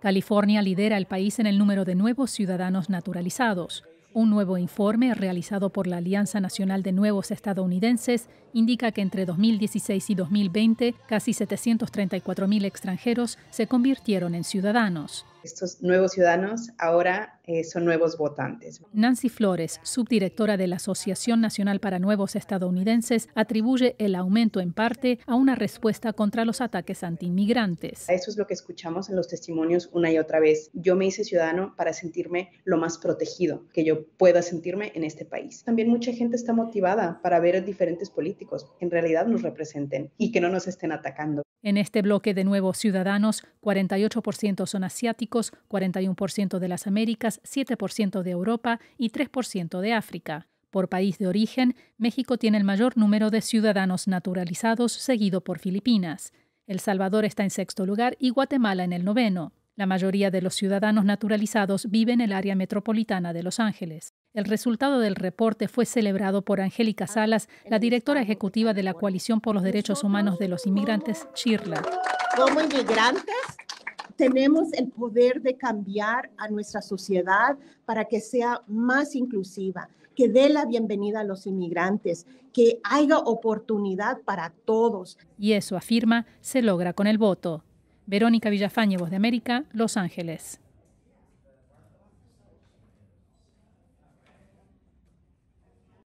California lidera el país en el número de nuevos ciudadanos naturalizados. Un nuevo informe realizado por la Alianza Nacional de Nuevos Estadounidenses indica que entre 2016 y 2020 casi 734.000 extranjeros se convirtieron en ciudadanos estos nuevos ciudadanos ahora eh, son nuevos votantes. Nancy Flores, subdirectora de la Asociación Nacional para Nuevos Estadounidenses, atribuye el aumento en parte a una respuesta contra los ataques antiinmigrantes. Eso es lo que escuchamos en los testimonios una y otra vez. Yo me hice ciudadano para sentirme lo más protegido que yo pueda sentirme en este país. También mucha gente está motivada para ver a diferentes políticos que en realidad nos representen y que no nos estén atacando. En este bloque de nuevos ciudadanos, 48% son asiáticos 41% de las Américas, 7% de Europa y 3% de África. Por país de origen, México tiene el mayor número de ciudadanos naturalizados, seguido por Filipinas. El Salvador está en sexto lugar y Guatemala en el noveno. La mayoría de los ciudadanos naturalizados vive en el área metropolitana de Los Ángeles. El resultado del reporte fue celebrado por Angélica Salas, la directora ejecutiva de la Coalición por los Derechos Humanos de los Inmigrantes, Chirla. Como inmigrantes, tenemos el poder de cambiar a nuestra sociedad para que sea más inclusiva, que dé la bienvenida a los inmigrantes, que haya oportunidad para todos. Y eso, afirma, se logra con el voto. Verónica Villafañe, Voz de América, Los Ángeles.